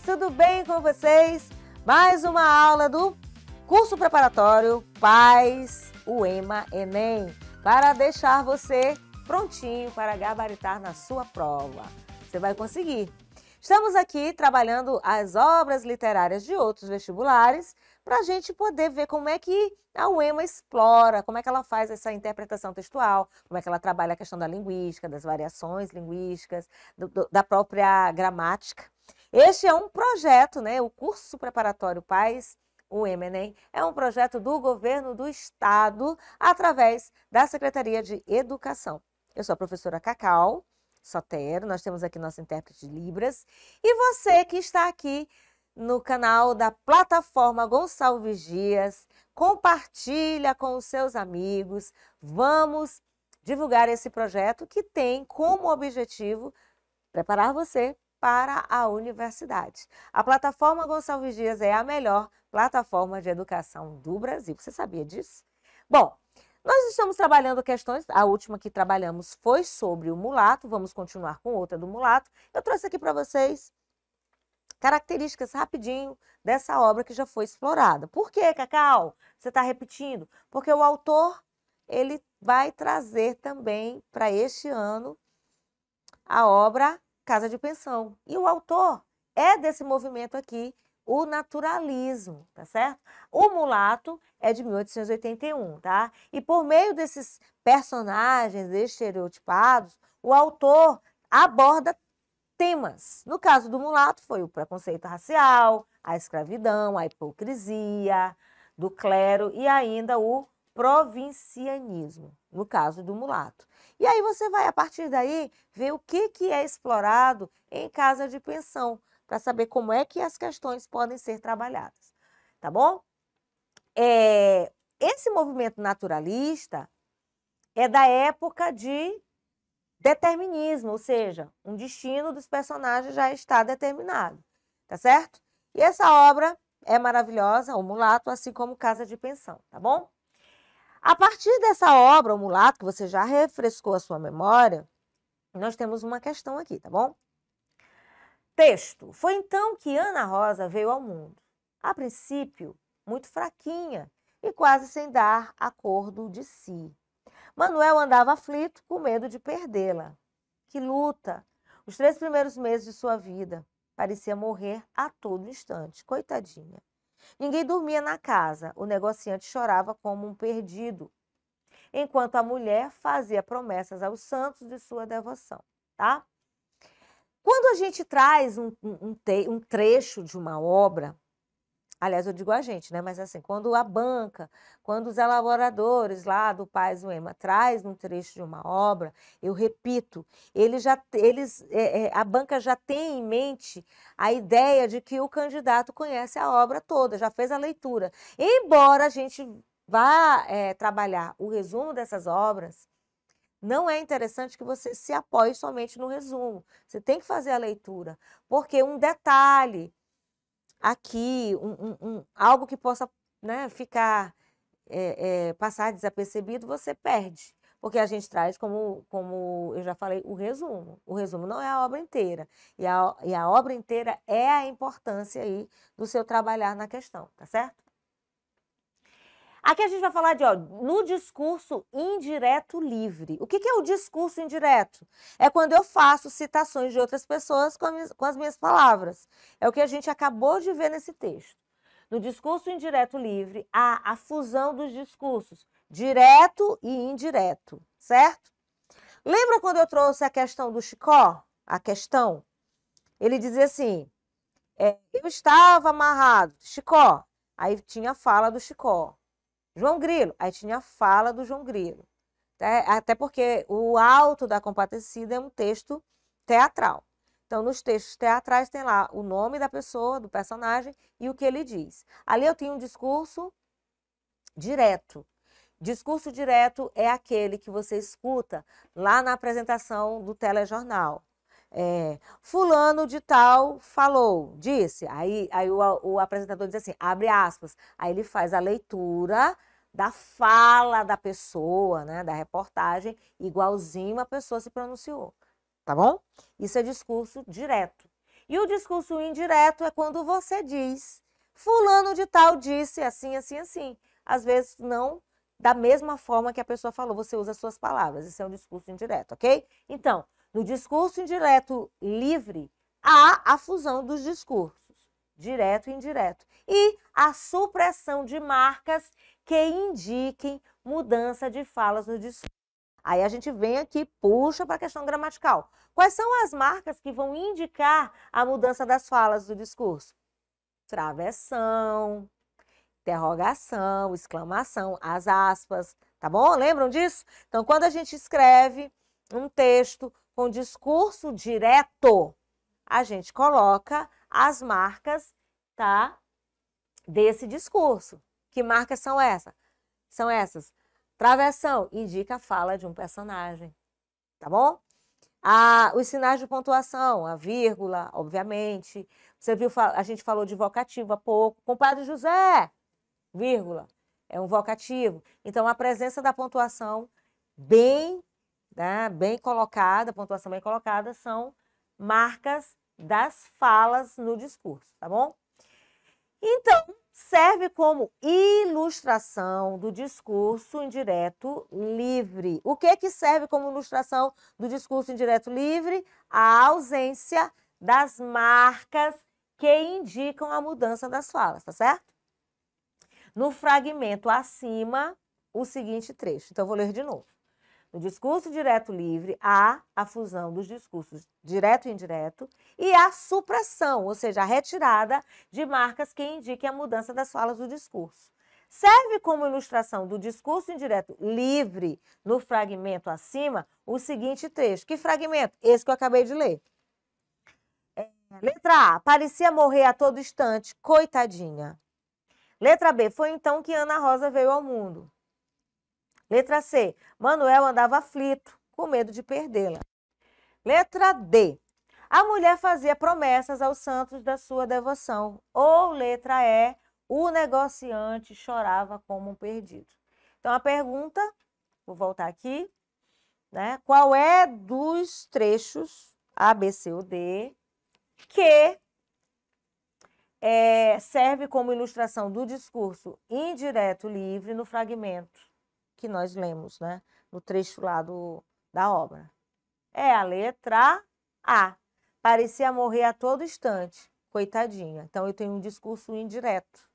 tudo bem com vocês? Mais uma aula do curso preparatório Paz UEMA Enem, para deixar você prontinho para gabaritar na sua prova. Você vai conseguir. Estamos aqui trabalhando as obras literárias de outros vestibulares para a gente poder ver como é que a UEMA explora, como é que ela faz essa interpretação textual, como é que ela trabalha a questão da linguística, das variações linguísticas, do, do, da própria gramática. Este é um projeto, né? O curso preparatório Paz, o MNEM, é um projeto do governo do estado através da Secretaria de Educação. Eu sou a professora Cacau Sotero, nós temos aqui nossa intérprete de Libras, e você que está aqui no canal da plataforma Gonçalves Dias, compartilha com os seus amigos. Vamos divulgar esse projeto que tem como objetivo preparar você para a universidade. A plataforma Gonçalves Dias é a melhor plataforma de educação do Brasil. Você sabia disso? Bom, nós estamos trabalhando questões, a última que trabalhamos foi sobre o mulato, vamos continuar com outra do mulato. Eu trouxe aqui para vocês características rapidinho dessa obra que já foi explorada. Por que, Cacau? Você está repetindo? Porque o autor, ele vai trazer também para este ano a obra casa de pensão. E o autor é desse movimento aqui, o naturalismo, tá certo? O mulato é de 1881, tá? E por meio desses personagens estereotipados, o autor aborda temas. No caso do mulato, foi o preconceito racial, a escravidão, a hipocrisia do clero e ainda o provincianismo, no caso do mulato. E aí você vai, a partir daí, ver o que, que é explorado em casa de pensão, para saber como é que as questões podem ser trabalhadas, tá bom? É, esse movimento naturalista é da época de determinismo, ou seja, um destino dos personagens já está determinado, tá certo? E essa obra é maravilhosa, O Mulato, assim como Casa de Pensão, tá bom? A partir dessa obra, o mulato, que você já refrescou a sua memória, nós temos uma questão aqui, tá bom? Texto. Foi então que Ana Rosa veio ao mundo. A princípio, muito fraquinha e quase sem dar acordo de si. Manuel andava aflito com medo de perdê-la. Que luta! Os três primeiros meses de sua vida parecia morrer a todo instante. Coitadinha. Ninguém dormia na casa, o negociante chorava como um perdido, enquanto a mulher fazia promessas aos santos de sua devoção, tá? Quando a gente traz um, um, um trecho de uma obra, Aliás, eu digo a gente, né? Mas assim, quando a banca, quando os elaboradores lá do Paz Ema traz um trecho de uma obra, eu repito, eles já, eles, é, é, a banca já tem em mente a ideia de que o candidato conhece a obra toda, já fez a leitura. Embora a gente vá é, trabalhar o resumo dessas obras, não é interessante que você se apoie somente no resumo. Você tem que fazer a leitura, porque um detalhe aqui, um, um, um, algo que possa né, ficar, é, é, passar desapercebido, você perde. Porque a gente traz, como, como eu já falei, o resumo. O resumo não é a obra inteira. E a, e a obra inteira é a importância aí do seu trabalhar na questão, tá certo? Aqui a gente vai falar de, ó, no discurso indireto livre. O que, que é o discurso indireto? É quando eu faço citações de outras pessoas com, minhas, com as minhas palavras. É o que a gente acabou de ver nesse texto. No discurso indireto livre, há a fusão dos discursos direto e indireto, certo? Lembra quando eu trouxe a questão do Chicó? A questão? Ele dizia assim: é, eu estava amarrado, Chicó. Aí tinha a fala do Chicó. João Grilo, aí tinha a fala do João Grilo. Né? Até porque o Alto da Compadecida é um texto teatral. Então, nos textos teatrais tem lá o nome da pessoa, do personagem e o que ele diz. Ali eu tenho um discurso direto. Discurso direto é aquele que você escuta lá na apresentação do telejornal. É, fulano de tal falou, disse. Aí, aí o, o apresentador diz assim, abre aspas. Aí ele faz a leitura da fala da pessoa, né, da reportagem, igualzinho uma pessoa se pronunciou, tá bom? Isso é discurso direto. E o discurso indireto é quando você diz, fulano de tal disse assim, assim, assim. Às vezes não da mesma forma que a pessoa falou, você usa suas palavras. Isso é um discurso indireto, ok? Então, no discurso indireto livre, há a fusão dos discursos, direto e indireto. E a supressão de marcas que indiquem mudança de falas no discurso. Aí a gente vem aqui, puxa para a questão gramatical. Quais são as marcas que vão indicar a mudança das falas do discurso? Travessão, interrogação, exclamação, as aspas, tá bom? Lembram disso? Então, quando a gente escreve um texto com discurso direto, a gente coloca as marcas, tá? Desse discurso. Que marcas são essas? São essas. Travessão indica a fala de um personagem, tá bom? Ah, os sinais de pontuação, a vírgula, obviamente. Você viu, a gente falou de vocativo há pouco. Compadre José, vírgula, é um vocativo. Então, a presença da pontuação bem, né, bem colocada, pontuação bem colocada, são marcas das falas no discurso, tá bom? Então, serve como ilustração do discurso indireto livre. O que que serve como ilustração do discurso indireto livre? A ausência das marcas que indicam a mudança das falas, tá certo? No fragmento acima, o seguinte trecho. Então, eu vou ler de novo. No discurso direto livre, há a fusão dos discursos direto e indireto e a supressão, ou seja, a retirada de marcas que indiquem a mudança das falas do discurso. Serve como ilustração do discurso indireto livre no fragmento acima o seguinte trecho. Que fragmento? Esse que eu acabei de ler. É, letra A. Parecia morrer a todo instante, coitadinha. Letra B. Foi então que Ana Rosa veio ao mundo. Letra C. Manuel andava aflito, com medo de perdê-la. Letra D. A mulher fazia promessas aos santos da sua devoção. Ou letra E. O negociante chorava como um perdido. Então a pergunta, vou voltar aqui, né? Qual é dos trechos A, B, C ou D que é, serve como ilustração do discurso indireto livre no fragmento que nós lemos, né? No trecho lá do, da obra. É a letra A. Parecia morrer a todo instante, coitadinha. Então eu tenho um discurso indireto.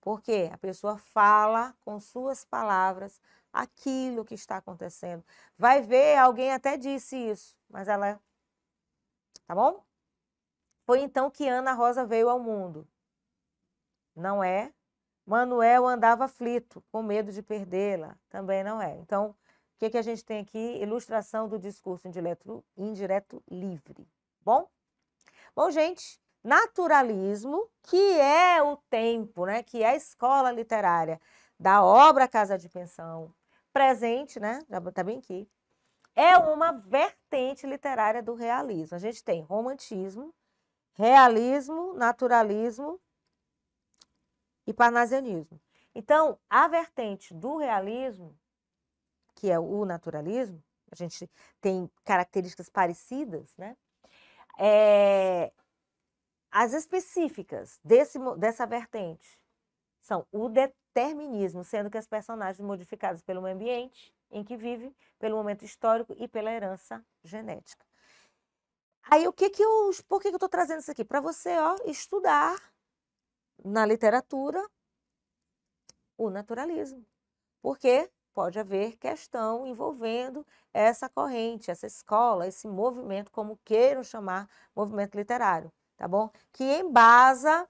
Porque a pessoa fala com suas palavras aquilo que está acontecendo. Vai ver, alguém até disse isso, mas ela. É, tá bom? Foi então que Ana Rosa veio ao mundo. Não é Manuel andava aflito, com medo de perdê-la. Também não é. Então, o que, que a gente tem aqui? Ilustração do discurso indireto, indireto livre. Bom? Bom, gente, naturalismo, que é o tempo, né? que é a escola literária da obra Casa de Pensão, presente, né? Já está bem aqui. É uma vertente literária do realismo. A gente tem romantismo, realismo, naturalismo e parnasianismo. Então, a vertente do realismo, que é o naturalismo, a gente tem características parecidas, né? É, as específicas desse, dessa vertente são o determinismo, sendo que as personagens modificadas pelo ambiente em que vivem, pelo momento histórico e pela herança genética. Aí o que que eu, por que, que eu estou trazendo isso aqui para você, ó, estudar na literatura o naturalismo, porque pode haver questão envolvendo essa corrente, essa escola, esse movimento, como queiram chamar, movimento literário, tá bom? Que embasa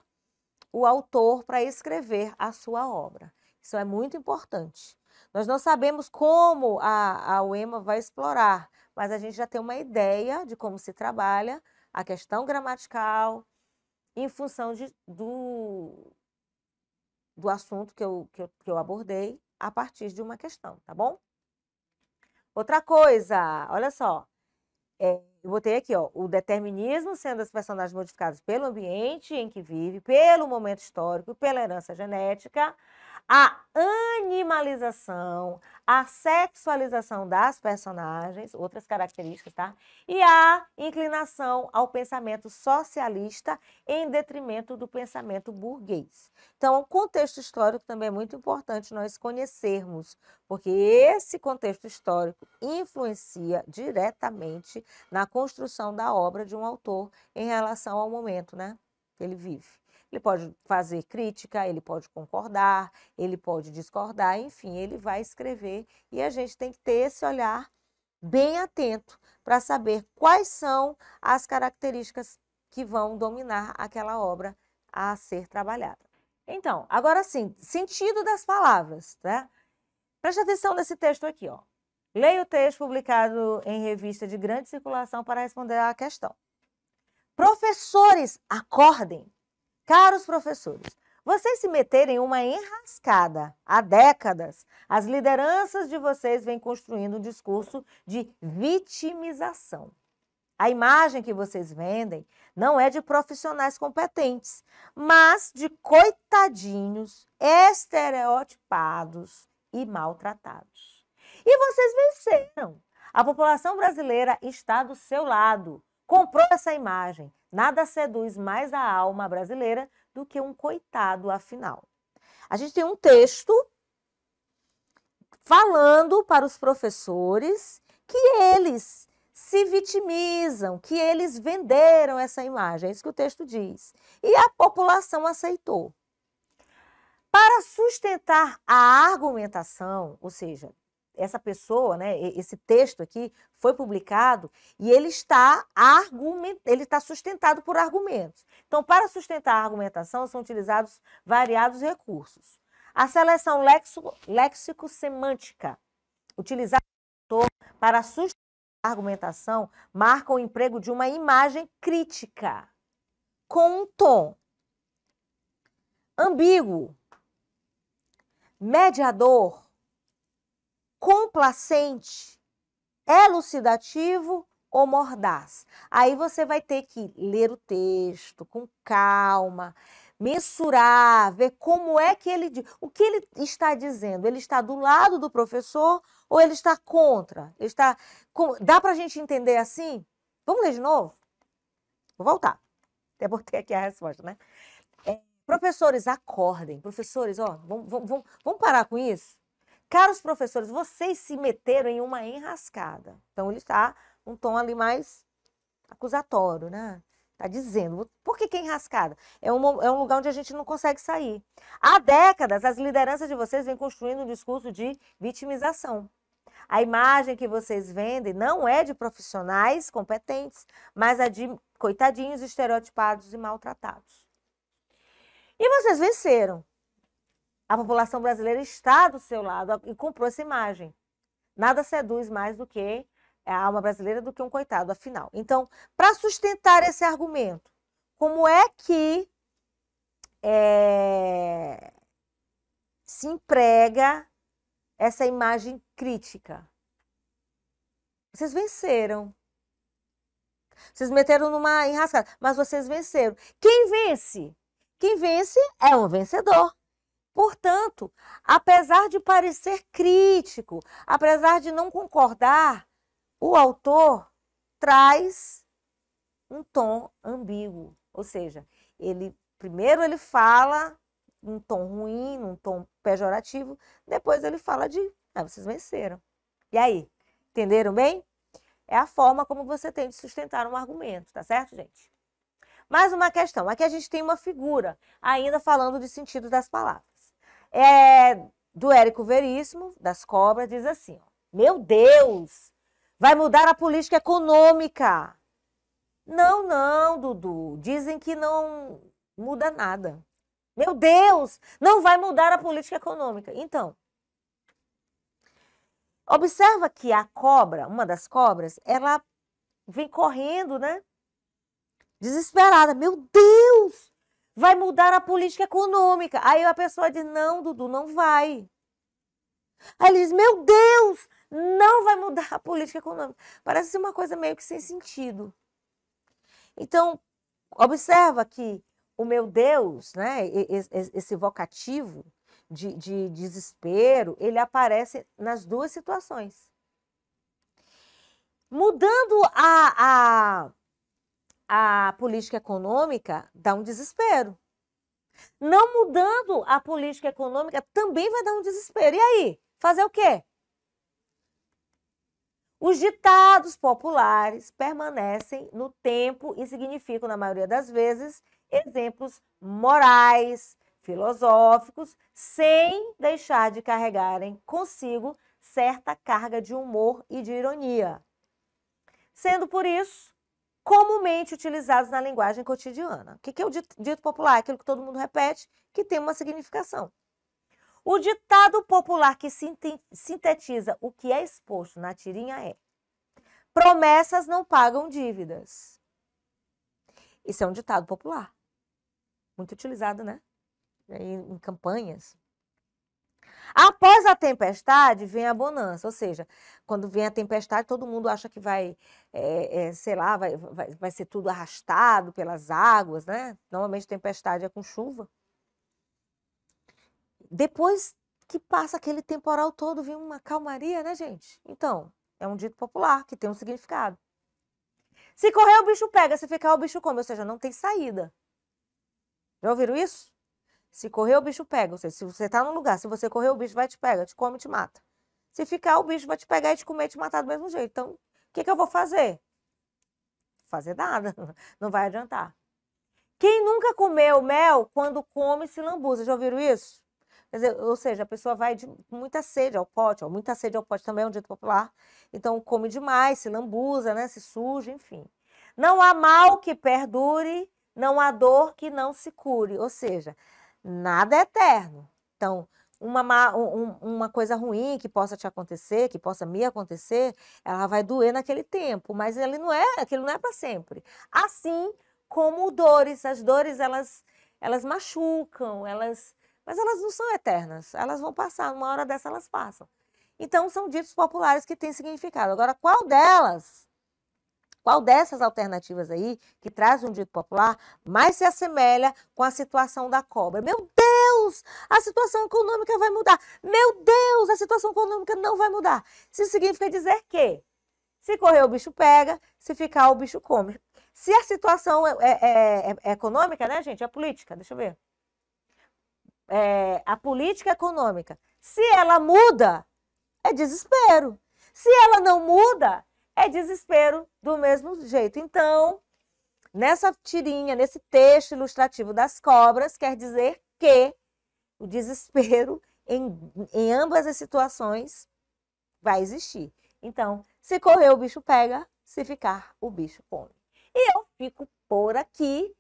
o autor para escrever a sua obra. Isso é muito importante. Nós não sabemos como a, a UEMA vai explorar, mas a gente já tem uma ideia de como se trabalha a questão gramatical, em função de, do, do assunto que eu, que, eu, que eu abordei a partir de uma questão, tá bom? Outra coisa, olha só. É, eu botei aqui, ó, o determinismo sendo as personagens modificadas pelo ambiente em que vive, pelo momento histórico, pela herança genética, a animalização, a sexualização das personagens, outras características, tá? E a inclinação ao pensamento socialista em detrimento do pensamento burguês. Então, o contexto histórico também é muito importante nós conhecermos, porque esse contexto histórico influencia diretamente na construção da obra de um autor em relação ao momento, né? Que ele vive. Ele pode fazer crítica, ele pode concordar, ele pode discordar, enfim, ele vai escrever e a gente tem que ter esse olhar bem atento para saber quais são as características que vão dominar aquela obra a ser trabalhada. Então, agora sim, sentido das palavras, tá? Preste atenção nesse texto aqui, ó. Leia o texto publicado em revista de grande circulação para responder à questão. Professores, acordem! Caros professores, vocês se meterem em uma enrascada há décadas. As lideranças de vocês vêm construindo um discurso de vitimização. A imagem que vocês vendem não é de profissionais competentes, mas de coitadinhos, estereotipados e maltratados. E vocês venceram. A população brasileira está do seu lado comprou essa imagem. Nada seduz mais a alma brasileira do que um coitado, afinal. A gente tem um texto falando para os professores que eles se vitimizam, que eles venderam essa imagem, é isso que o texto diz. E a população aceitou. Para sustentar a argumentação, ou seja, essa pessoa, né, esse texto aqui foi publicado e ele está argument, ele está sustentado por argumentos. Então, para sustentar a argumentação são utilizados variados recursos. A seleção léxico-semântica, utilizada para sustentar a argumentação, marca o emprego de uma imagem crítica com um tom ambíguo, mediador, complacente, elucidativo ou mordaz. Aí você vai ter que ler o texto com calma, mensurar, ver como é que ele o que ele está dizendo. Ele está do lado do professor ou ele está contra? Ele está dá para a gente entender assim? Vamos ler de novo? Vou voltar. Até botei aqui a resposta, né? É, professores, acordem. Professores, ó, vamos, vamos, vamos parar com isso? Caros professores, vocês se meteram em uma enrascada. Então ele está um tom ali mais acusatório, né? Está dizendo. Por que, que é enrascada? É um, é um lugar onde a gente não consegue sair. Há décadas, as lideranças de vocês vêm construindo um discurso de vitimização. A imagem que vocês vendem não é de profissionais competentes, mas é de coitadinhos, estereotipados e maltratados. E vocês venceram a população brasileira está do seu lado e comprou essa imagem. Nada seduz mais do que a alma brasileira do que um coitado, afinal. Então, para sustentar esse argumento, como é que é, se emprega essa imagem crítica? Vocês venceram. Vocês meteram numa enrascada, mas vocês venceram. Quem vence? Quem vence é um vencedor. Portanto, apesar de parecer crítico, apesar de não concordar, o autor traz um tom ambíguo, ou seja, ele primeiro ele fala num tom ruim, num tom pejorativo, depois ele fala de, ah, vocês venceram. E aí, entenderam bem? É a forma como você tem de sustentar um argumento, tá certo, gente? Mais uma questão. Aqui a gente tem uma figura, ainda falando de sentido das palavras é, do Érico Veríssimo, das Cobras, diz assim: Meu Deus, vai mudar a política econômica. Não, não, Dudu. Dizem que não muda nada. Meu Deus, não vai mudar a política econômica. Então, observa que a cobra, uma das cobras, ela vem correndo, né? Desesperada. Meu Deus, vai mudar a política econômica. Aí a pessoa diz: não, Dudu, não vai. Aí ele diz: meu Deus, não vai mudar a política econômica. Parece uma coisa meio que sem sentido. Então, observa que o meu Deus, né, esse vocativo de, de desespero, ele aparece nas duas situações. Mudando a, a a política econômica dá um desespero. Não mudando a política econômica também vai dar um desespero. E aí? Fazer o quê? Os ditados populares permanecem no tempo e significam, na maioria das vezes, exemplos morais, filosóficos, sem deixar de carregarem consigo certa carga de humor e de ironia. Sendo por isso, comumente utilizados na linguagem cotidiana. O que é o dito, dito popular? É aquilo que todo mundo repete, que tem uma significação. O ditado popular que sintetiza o que é exposto na tirinha é: promessas não pagam dívidas. Isso é um ditado popular. Muito utilizado, né? Em campanhas. Após a tempestade, vem a bonança. Ou seja, quando vem a tempestade, todo mundo acha que vai, é, é, sei lá, vai, vai, vai ser tudo arrastado pelas águas, né? Normalmente tempestade é com chuva. Depois que passa aquele temporal todo, vem uma calmaria, né, gente? Então, é um dito popular que tem um significado. Se correr, o bicho pega, se ficar, o bicho come, ou seja, não tem saída. Já ouviram isso? Se correr, o bicho pega. Ou seja, se você está num lugar, se você correr, o bicho vai te pegar, te come, te mata. Se ficar, o bicho vai te pegar e te comer, te matar do mesmo jeito. Então, o que, que eu vou fazer? Fazer nada. Não vai adiantar. Quem nunca comeu mel, quando come, se lambuza. Já ouviram isso? Dizer, ou seja, a pessoa vai de muita sede ao pote, ó, muita sede ao pote também é um dito popular. Então, come demais, se lambuza, né? Se suja, enfim. Não há mal que perdure, não há dor que não se cure. Ou seja, Nada é eterno. Então, uma, má, um, uma coisa ruim que possa te acontecer, que possa me acontecer, ela vai doer naquele tempo, mas ele não é, aquilo não é para sempre. Assim como dores, as dores elas elas machucam, elas, mas elas não são eternas, elas vão passar, uma hora dessa elas passam. Então são ditos populares que têm significado. Agora, qual delas qual dessas alternativas aí, que traz um dito popular, mais se assemelha com a situação da cobra? Meu Deus, a situação econômica vai mudar. Meu Deus, a situação econômica não vai mudar. Isso significa dizer que se correr o bicho pega, se ficar o bicho come. Se a situação é, é, é, é, é econômica, né, gente? A política, deixa eu ver. É, a política econômica. Se ela muda, é desespero. Se ela não muda, é desespero do mesmo jeito. Então, nessa tirinha, nesse texto ilustrativo das cobras, quer dizer que o desespero em, em ambas as situações vai existir. Então, se correr, o bicho pega, se ficar, o bicho come. E eu fico por aqui.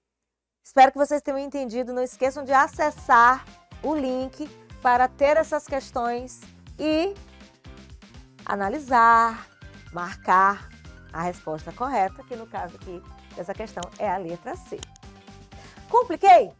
Espero que vocês tenham entendido. Não esqueçam de acessar o link para ter essas questões e analisar, marcar a resposta correta, que no caso aqui dessa questão é a letra C. Compliquei?